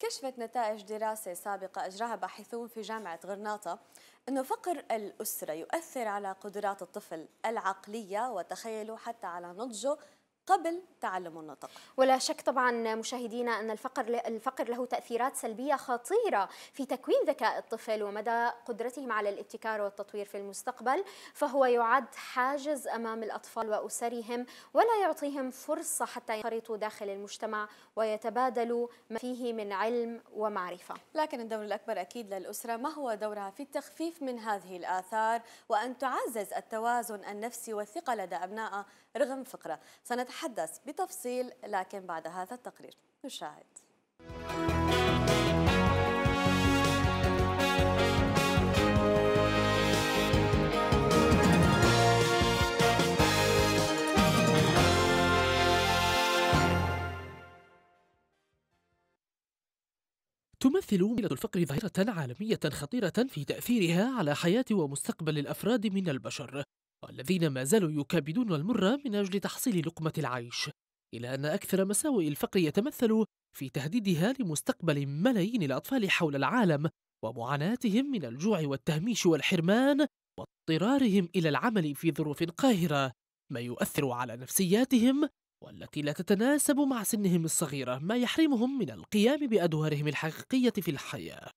كشفت نتائج دراسة سابقة أجراها باحثون في جامعة غرناطة أنه فقر الأسرة يؤثر على قدرات الطفل العقلية وتخيله حتى على نضجه قبل تعلم النطق ولا شك طبعا مشاهدينا أن الفقر, الفقر له تأثيرات سلبية خطيرة في تكوين ذكاء الطفل ومدى قدرتهم على الابتكار والتطوير في المستقبل فهو يعد حاجز أمام الأطفال وأسرهم ولا يعطيهم فرصة حتى ينخرطوا داخل المجتمع ويتبادلوا ما فيه من علم ومعرفة لكن الدور الأكبر أكيد للأسرة ما هو دورها في التخفيف من هذه الآثار وأن تعزز التوازن النفسي والثقة لدى أبنائها رغم فقرة سنتحدث بتفصيل لكن بعد هذا التقرير نشاهد تمثل مشكلة الفقر ظاهرة عالمية خطيرة في تأثيرها على حياة ومستقبل الأفراد من البشر والذين ما زالوا يكابدون المر من أجل تحصيل لقمة العيش إلى أن أكثر مساوئ الفقر يتمثل في تهديدها لمستقبل ملايين الأطفال حول العالم ومعاناتهم من الجوع والتهميش والحرمان واضطرارهم إلى العمل في ظروف قاهرة ما يؤثر على نفسياتهم والتي لا تتناسب مع سنهم الصغيرة ما يحرمهم من القيام بأدوارهم الحقيقية في الحياة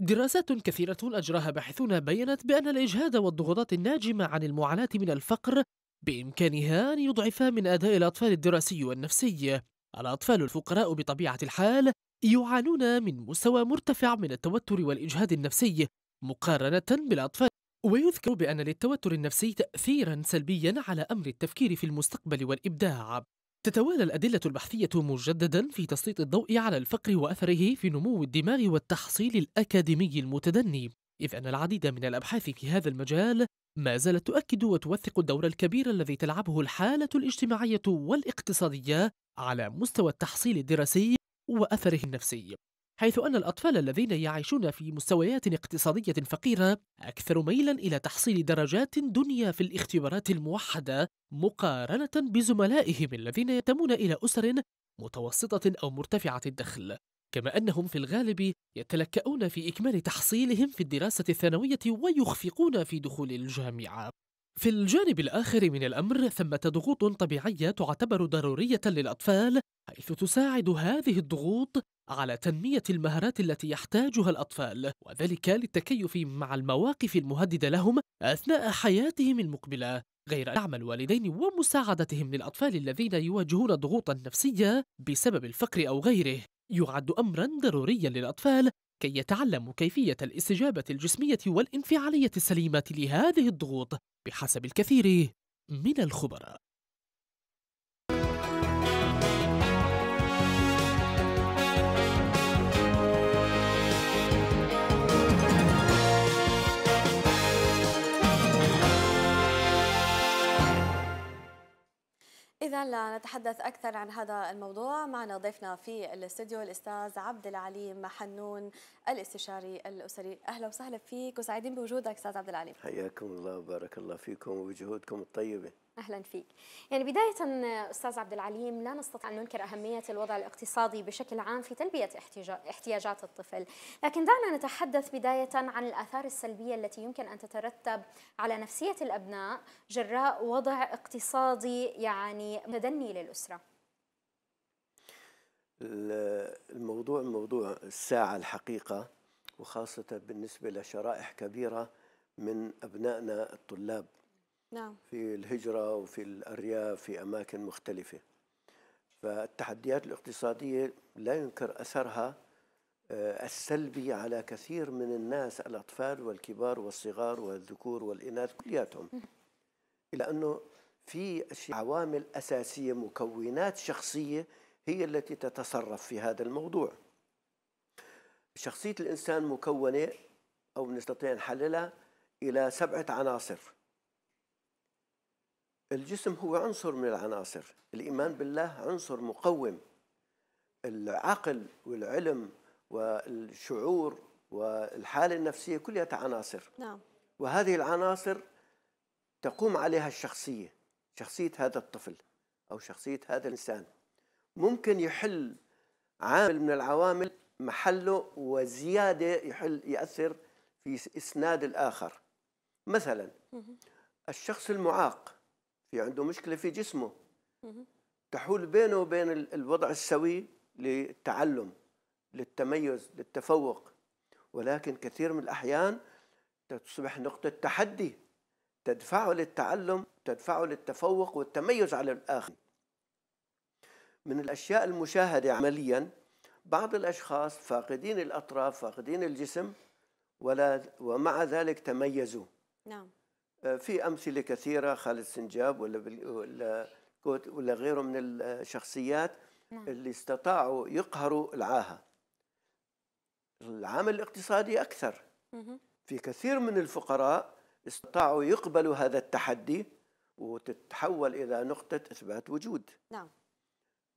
دراسات كثيرة أجراها باحثون بينت بأن الإجهاد والضغوطات الناجمة عن المعاناة من الفقر بإمكانها أن يضعف من أداء الأطفال الدراسي والنفسي. الأطفال الفقراء بطبيعة الحال يعانون من مستوى مرتفع من التوتر والإجهاد النفسي مقارنة بالأطفال ويذكر بأن للتوتر النفسي تأثيرا سلبيا على أمر التفكير في المستقبل والإبداع تتوالى الأدلة البحثية مجددا في تسليط الضوء على الفقر وأثره في نمو الدماغ والتحصيل الأكاديمي المتدني إذ أن العديد من الأبحاث في هذا المجال ما زالت تؤكد وتوثق الدور الكبير الذي تلعبه الحالة الاجتماعية والاقتصادية على مستوى التحصيل الدراسي وأثره النفسي حيث أن الأطفال الذين يعيشون في مستويات اقتصادية فقيرة أكثر ميلا إلى تحصيل درجات دنيا في الاختبارات الموحدة مقارنة بزملائهم الذين ينتمون إلى أسر متوسطة أو مرتفعة الدخل كما أنهم في الغالب يتلكؤون في إكمال تحصيلهم في الدراسة الثانوية ويخفقون في دخول الجامعة في الجانب الآخر من الأمر ثمة ضغوط طبيعية تعتبر ضرورية للأطفال حيث تساعد هذه الضغوط على تنمية المهارات التي يحتاجها الأطفال وذلك للتكيف مع المواقف المهددة لهم أثناء حياتهم المقبلة غير دعم الوالدين ومساعدتهم للأطفال الذين يواجهون ضغوطا نفسية بسبب الفقر أو غيره يعد أمرا ضروريا للأطفال كي يتعلموا كيفية الاستجابة الجسمية والانفعالية السليمة لهذه الضغوط بحسب الكثير من الخبراء إذا لنتحدث أكثر عن هذا الموضوع معنا ضيفنا في الاستديو الأستاذ عبد العليم حنون الاستشاري الأسري أهلا وسهلا فيك وسعيدين بوجودك أستاذ عبد العليم حياكم الله وبارك الله فيكم وبجهودكم الطيبة اهلا فيك. يعني بدايه استاذ عبد العليم لا نستطيع ان ننكر اهميه الوضع الاقتصادي بشكل عام في تلبيه احتياجات الطفل، لكن دعنا نتحدث بدايه عن الاثار السلبيه التي يمكن ان تترتب على نفسيه الابناء جراء وضع اقتصادي يعني متدني للاسره. الموضوع موضوع الساعه الحقيقه وخاصه بالنسبه لشرائح كبيره من ابنائنا الطلاب نعم في الهجرة وفي الأرياف في أماكن مختلفة فالتحديات الاقتصادية لا ينكر أثرها آه، السلبي على كثير من الناس الأطفال والكبار والصغار والذكور والإناث كلياتهم إلى أنه في عوامل أساسية مكونات شخصية هي التي تتصرف في هذا الموضوع شخصية الإنسان مكونة أو نستطيع نحللها إلى سبعة عناصر الجسم هو عنصر من العناصر الإيمان بالله عنصر مقوم العقل والعلم والشعور والحالة النفسية كلها عناصر نعم. وهذه العناصر تقوم عليها الشخصية شخصية هذا الطفل أو شخصية هذا الإنسان ممكن يحل عامل من العوامل محله وزيادة يحل يأثر في إسناد الآخر مثلا الشخص المعاق في عنده مشكله في جسمه تحول بينه وبين الوضع السوي للتعلم للتميز للتفوق ولكن كثير من الاحيان تصبح نقطه تحدي تدفعه للتعلم تدفعه للتفوق والتميز على الاخر من الاشياء المشاهده عمليا بعض الاشخاص فاقدين الاطراف فاقدين الجسم ولا ومع ذلك تميزوا نعم في امثله كثيره خالد سنجاب ولا ولا ولا غيره من الشخصيات نعم. اللي استطاعوا يقهروا العاهه العامل الاقتصادي اكثر في كثير من الفقراء استطاعوا يقبلوا هذا التحدي وتتحول الى نقطه اثبات وجود نعم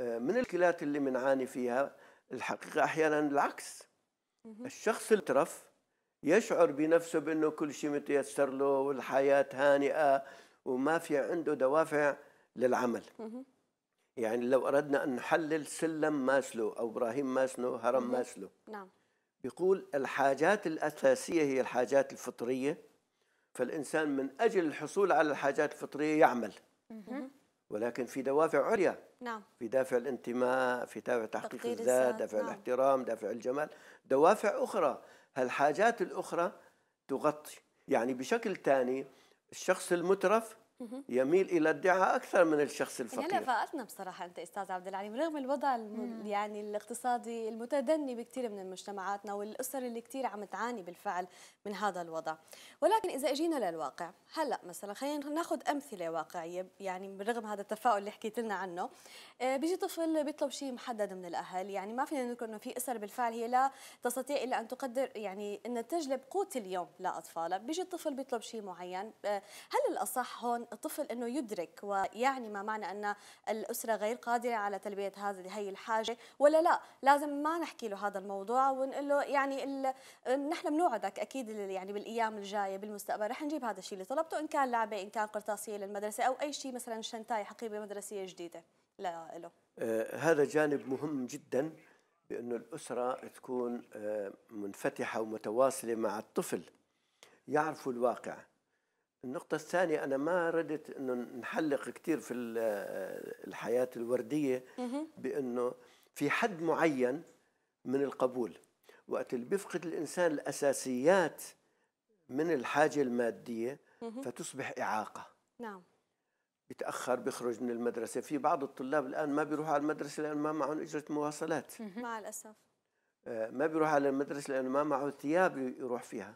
آه، من الكلات اللي بنعاني فيها الحقيقه احيانا العكس الشخص الترف يشعر بنفسه بأنه كل شيء متيسر له والحياة هانئة وما في عنده دوافع للعمل يعني لو أردنا أن نحلل سلم ماسلو أو إبراهيم ماسلو هرم ماسلو نعم بيقول الحاجات الأساسية هي الحاجات الفطرية فالإنسان من أجل الحصول على الحاجات الفطرية يعمل ولكن في دوافع عليا نعم في دافع الانتماء في دافع تحقيق الذات دافع نعم. الاحترام دافع الجمال دوافع أخرى هالحاجات الأخرى تغطي يعني بشكل ثاني الشخص المترف يميل الى الدعاء اكثر من الشخص يعني الفقير يعني فاقتنا بصراحه انت استاذ عبد العليم رغم الوضع الم... يعني الاقتصادي المتدني بكثير من مجتمعاتنا والاسر اللي كثير عم تعاني بالفعل من هذا الوضع ولكن اذا اجينا للواقع هلا مثلا خلينا ناخذ امثله واقعيه يعني برغم هذا التفاؤل اللي حكيت لنا عنه آه، بيجي طفل بيطلب شيء محدد من الاهل يعني ما فينا نقول انه في اسر بالفعل هي لا تستطيع الا ان تقدر يعني ان تجلب قوت اليوم لاطفالها بيجي الطفل بيطلب شيء معين آه، هل الاصح هون الطفل انه يدرك ويعني ما معنى ان الاسره غير قادره على تلبيه هذه هي الحاجه ولا لا لازم ما نحكي له هذا الموضوع ونقول له يعني نحن بنوعدك اكيد يعني بالايام الجايه بالمستقبل رح نجيب هذا الشيء اللي طلبته ان كان لعبه ان كان قرطاسيه للمدرسه او اي شيء مثلا شنتاي حقيبه مدرسيه جديده لا له آه، هذا جانب مهم جدا بأنه الأسرة تكون آه، منفتحة ومتواصلة مع الطفل يعرف الواقع النقطة الثانية أنا ما ردت إنه نحلق كثير في الحياة الوردية بإنه في حد معين من القبول وقت اللي بيفقد الإنسان الأساسيات من الحاجة المادية فتصبح إعاقة نعم بيتاخر بيخرج من المدرسه في بعض الطلاب الان ما بيروحوا على المدرسه لان ما معهم اجره مواصلات مع الاسف آه، ما بيروح على المدرسه لانه ما معه ثياب يروح فيها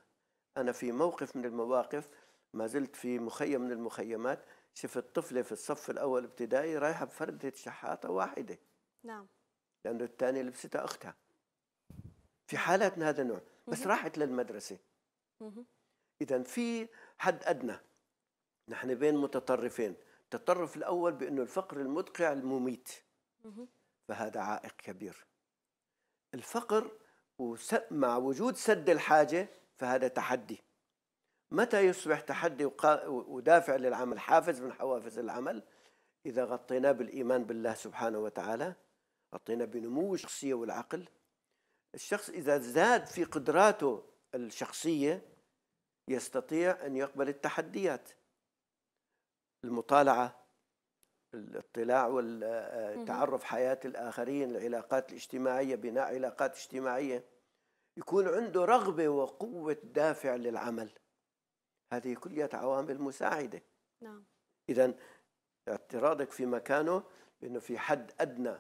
انا في موقف من المواقف ما زلت في مخيم من المخيمات شفت طفلة في الصف الأول ابتدائي رايحة بفردة شحاطة واحدة نعم لأنه الثانية لبستها أختها في حالات من هذا النوع بس مه. راحت للمدرسة إذا في حد أدنى نحن بين متطرفين التطرف الأول بأنه الفقر المدقع المميت فهذا عائق كبير الفقر مع وجود سد الحاجة فهذا تحدي متى يصبح تحدي ودافع للعمل حافز من حوافز العمل إذا غطيناه بالإيمان بالله سبحانه وتعالى غطينا بنمو الشخصية والعقل الشخص إذا زاد في قدراته الشخصية يستطيع أن يقبل التحديات المطالعة الاطلاع والتعرف حياة الآخرين العلاقات الاجتماعية بناء علاقات اجتماعية يكون عنده رغبة وقوة دافع للعمل هذه كلها عوامل مساعدة نعم إذا اعتراضك في مكانه بأنه في حد أدنى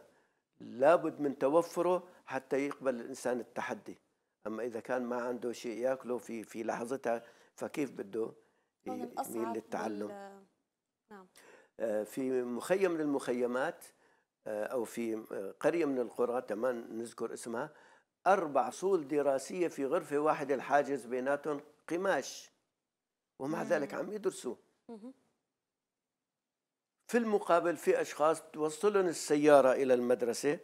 لابد من توفره حتى يقبل الإنسان التحدي أما إذا كان ما عنده شيء يأكله في في لحظتها فكيف بده يميل للتعلم نعم. آه، في مخيم من المخيمات آه، أو في قرية من القرى تمان نذكر اسمها أربع صول دراسية في غرفة واحدة الحاجز بيناتهم قماش ومع ذلك عم يدرسوا في المقابل في أشخاص توصلهم السيارة إلى المدرسة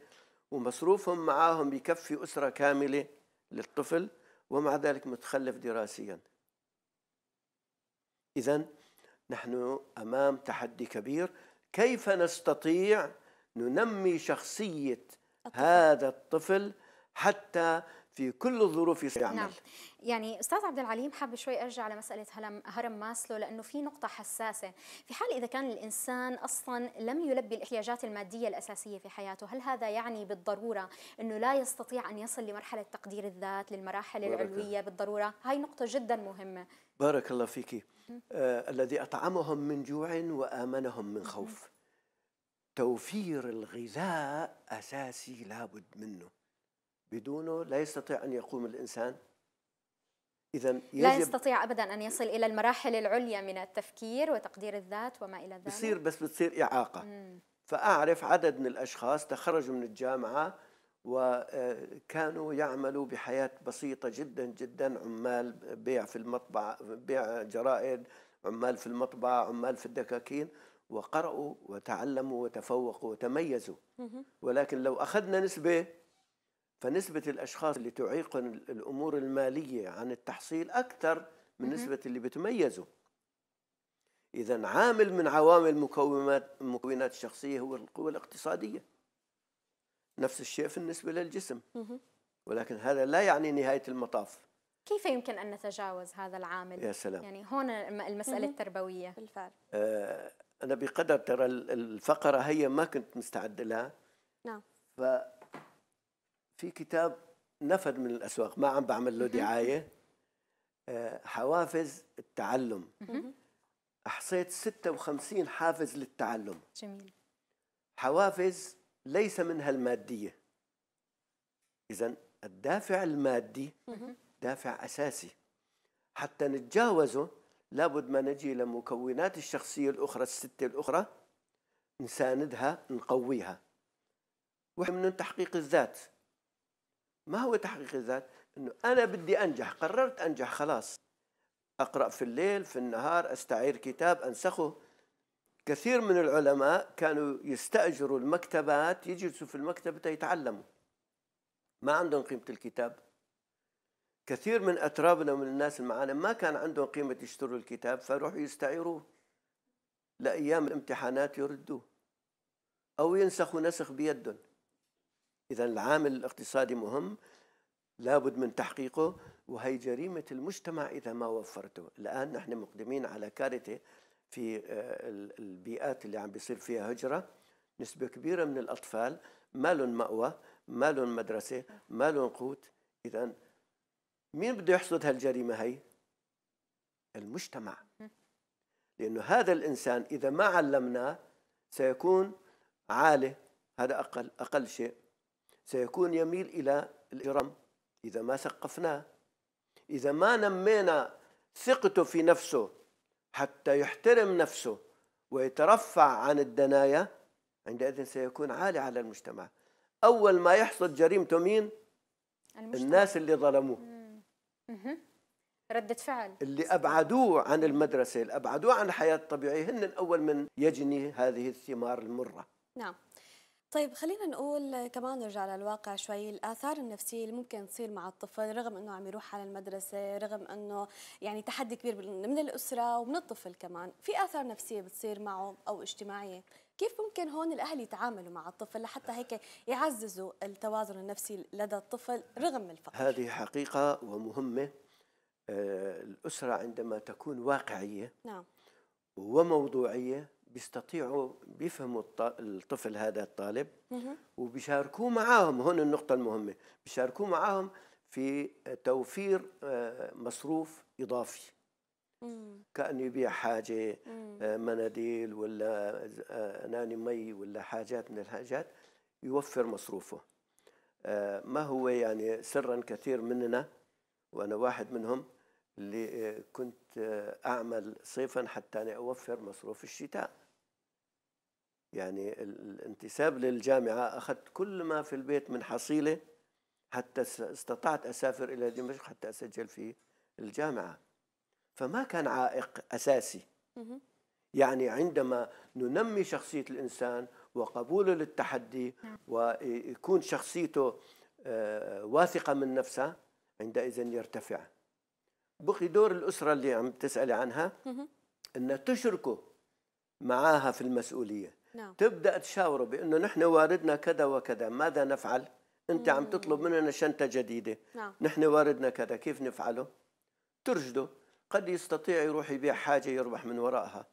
ومصروفهم معاهم بكفي أسرة كاملة للطفل ومع ذلك متخلف دراسيا إذا نحن أمام تحدي كبير كيف نستطيع ننمي شخصية الطفل. هذا الطفل حتى في كل الظروف يستطيع نعم. يعني استاذ عبد العليم حابب شوي ارجع لمساله هرم هرم ماسلو لانه في نقطه حساسه في حال اذا كان الانسان اصلا لم يلبي الاحتياجات الماديه الاساسيه في حياته هل هذا يعني بالضروره انه لا يستطيع ان يصل لمرحله تقدير الذات للمراحل بارك العلويه بالضروره هاي نقطه جدا مهمه بارك الله فيك آه الذي اطعمهم من جوع وامنهم من خوف توفير الغذاء اساسي لابد منه بدونه لا يستطيع أن يقوم الإنسان إذا لا يستطيع أبدا أن يصل إلى المراحل العليا من التفكير وتقدير الذات وما إلى ذلك بصير بس بتصير إعاقة مم. فأعرف عدد من الأشخاص تخرجوا من الجامعة وكانوا آه، يعملوا بحياة بسيطة جدا جدا عمال بيع في المطبع بيع جرائد عمال في المطبع عمال في الدكاكين وقرأوا وتعلموا وتفوقوا وتميزوا ولكن لو أخذنا نسبة فنسبة الأشخاص اللي تعيق الأمور المالية عن التحصيل أكثر من نسبة اللي بتميزوا إذا عامل من عوامل مكونات مكونات الشخصية هو القوة الاقتصادية نفس الشيء بالنسبة للجسم ولكن هذا لا يعني نهاية المطاف كيف يمكن أن نتجاوز هذا العامل؟ يا سلام يعني هون المسألة التربوية بالفعل آه أنا بقدر ترى الفقرة هي ما كنت مستعد لها نعم ف في كتاب نفد من الاسواق ما عم بعمل له دعايه آه، حوافز التعلم احصيت 56 حافز للتعلم جميل حوافز ليس منها الماديه اذا الدافع المادي دافع اساسي حتى نتجاوزه لابد ما نجي لمكونات الشخصيه الاخرى السته الاخرى نساندها نقويها من تحقيق الذات ما هو تحقيق الذات؟ انه انا بدي انجح قررت انجح خلاص اقرا في الليل في النهار استعير كتاب انسخه كثير من العلماء كانوا يستاجروا المكتبات يجلسوا في المكتبه يتعلموا ما عندهم قيمه الكتاب كثير من اترابنا من الناس المعانا ما كان عندهم قيمه يشتروا الكتاب فروحوا يستعيروه لايام الامتحانات يردوه او ينسخوا نسخ بيدهم إذا العامل الاقتصادي مهم لابد من تحقيقه وهي جريمة المجتمع إذا ما وفرته الآن نحن مقدمين على كارثة في آه، البيئات اللي عم بيصير فيها هجرة نسبة كبيرة من الأطفال ما لهم مأوى ما لهم مدرسة ما لهم قوت إذا مين بده يحصد هالجريمة هي المجتمع لأنه هذا الإنسان إذا ما علمناه سيكون عالي هذا أقل أقل شيء سيكون يميل إلى الإرم إذا ما ثقفناه إذا ما نمينا ثقته في نفسه حتى يحترم نفسه ويترفع عن الدناية عندئذ سيكون عالي على المجتمع أول ما يحصد جريمته مين؟ المجتمع. الناس اللي ظلموه ردة فعل اللي أبعدوه عن المدرسة اللي أبعدوه عن الحياة الطبيعية هن الأول من يجني هذه الثمار المرة نعم طيب خلينا نقول كمان نرجع للواقع شوي الاثار النفسيه اللي ممكن تصير مع الطفل رغم انه عم يروح على المدرسه رغم انه يعني تحدي كبير من الاسره ومن الطفل كمان في اثار نفسيه بتصير معه او اجتماعيه كيف ممكن هون الاهل يتعاملوا مع الطفل لحتى هيك يعززوا التوازن النفسي لدى الطفل رغم الفقر هذه حقيقه ومهمه آه، الاسره عندما تكون واقعيه نعم وموضوعيه بيستطيعوا بيفهموا الطفل هذا الطالب وبيشاركوه معاهم هون النقطة المهمة بيشاركوه معاهم في توفير آه، مصروف إضافي كأنه يبيع حاجة آه، مناديل ولا آه، أناني مي ولا حاجات من الحاجات يوفر مصروفه ما هو يعني سرا كثير مننا وأنا واحد منهم اللي كنت أعمل صيفا حتى أوفر مصروف الشتاء يعني الانتساب للجامعة أخذت كل ما في البيت من حصيلة حتى استطعت أسافر إلى دمشق حتى أسجل في الجامعة فما كان عائق أساسي يعني عندما ننمي شخصية الإنسان وقبوله للتحدي نعم. ويكون شخصيته آه، واثقة من نفسها عندئذ يرتفع بقي دور الأسرة اللي عم تسألي عنها أن تشركه معاها في المسؤولية نعم. تبدا تشاوره بانه نحن واردنا كذا وكذا ماذا نفعل انت مم. عم تطلب مننا شنطه جديده نعم. نحن واردنا كذا كيف نفعله ترشده قد يستطيع يروح يبيع حاجه يربح من وراءها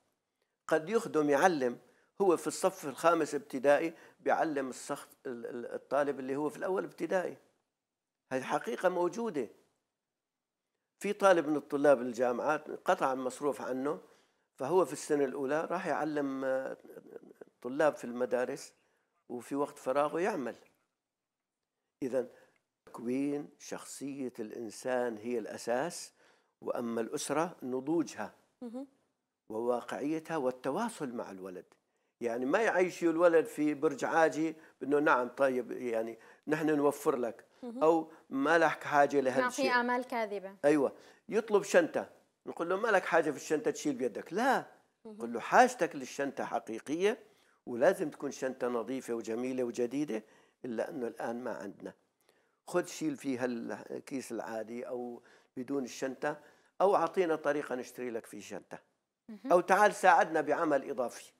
قد يخدم يعلم هو في الصف الخامس ابتدائي بيعلم الصخ... الطالب اللي هو في الاول ابتدائي هذه حقيقه موجوده في طالب من الطلاب الجامعات قطع المصروف عنه فهو في السنه الاولى راح يعلم آه، طلاب في المدارس وفي وقت فراغه يعمل إذا تكوين شخصية الإنسان هي الأساس وأما الأسرة نضوجها وواقعيتها والتواصل مع الولد يعني ما يعيشوا الولد في برج عاجي بأنه نعم طيب يعني نحن نوفر لك أو ما لك حاجة لهذا الشيء نعطي آمال كاذبة أيوة يطلب شنطة نقول له ما لك حاجة في الشنطة تشيل بيدك لا نقول له حاجتك للشنطة حقيقية ولازم تكون شنطة نظيفة وجميلة وجديدة إلا أنه الآن ما عندنا خذ شيل فيها الكيس العادي أو بدون الشنطة أو أعطينا طريقة نشتري لك فيه شنطة أو تعال ساعدنا بعمل إضافي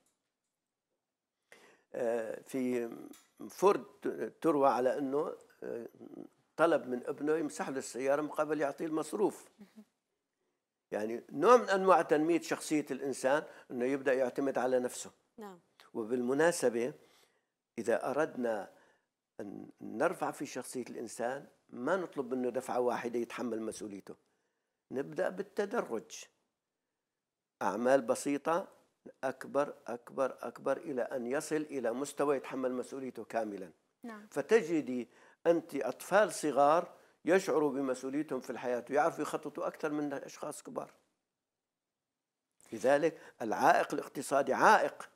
آه، في فورد تروى على أنه آه، طلب من ابنه يمسح له السيارة مقابل يعطيه المصروف يعني نوع من أنواع تنمية شخصية الإنسان أنه يبدأ يعتمد على نفسه نعم وبالمناسبة إذا أردنا أن نرفع في شخصية الإنسان ما نطلب منه دفعة واحدة يتحمل مسؤوليته نبدأ بالتدرج أعمال بسيطة أكبر أكبر أكبر إلى أن يصل إلى مستوى يتحمل مسؤوليته كاملا نعم. فتجدي أنت أطفال صغار يشعروا بمسؤوليتهم في الحياة ويعرفوا يخططوا أكثر من أشخاص كبار لذلك العائق الاقتصادي عائق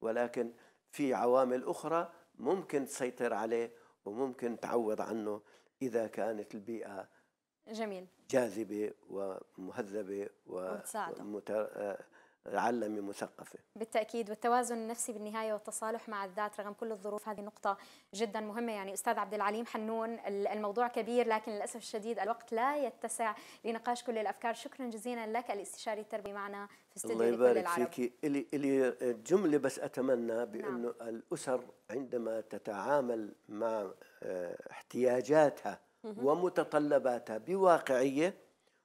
ولكن في عوامل أخرى ممكن تسيطر عليه وممكن تعوض عنه إذا كانت البيئة جميل جاذبة ومهذبة ومتساعدة آه، عالمي مثقفة بالتأكيد والتوازن النفسي بالنهاية والتصالح مع الذات رغم كل الظروف هذه نقطة جدا مهمة يعني أستاذ عبد العليم حنون الموضوع كبير لكن للأسف الشديد الوقت لا يتسع لنقاش كل الأفكار شكرا جزيلا لك الاستشاري التربوي معنا في استديو الله يبارك فيك إلي, إلي جملة بس أتمنى نعم. بأنه نعم. الأسر عندما تتعامل مع آه، احتياجاتها ومتطلباتها بواقعية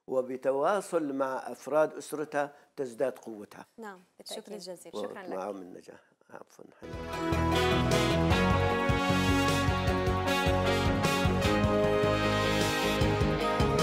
وبتواصل مع أفراد أسرتها تزداد قوتها نعم شكرا جزيلا شكرا لك من النجاح عفوا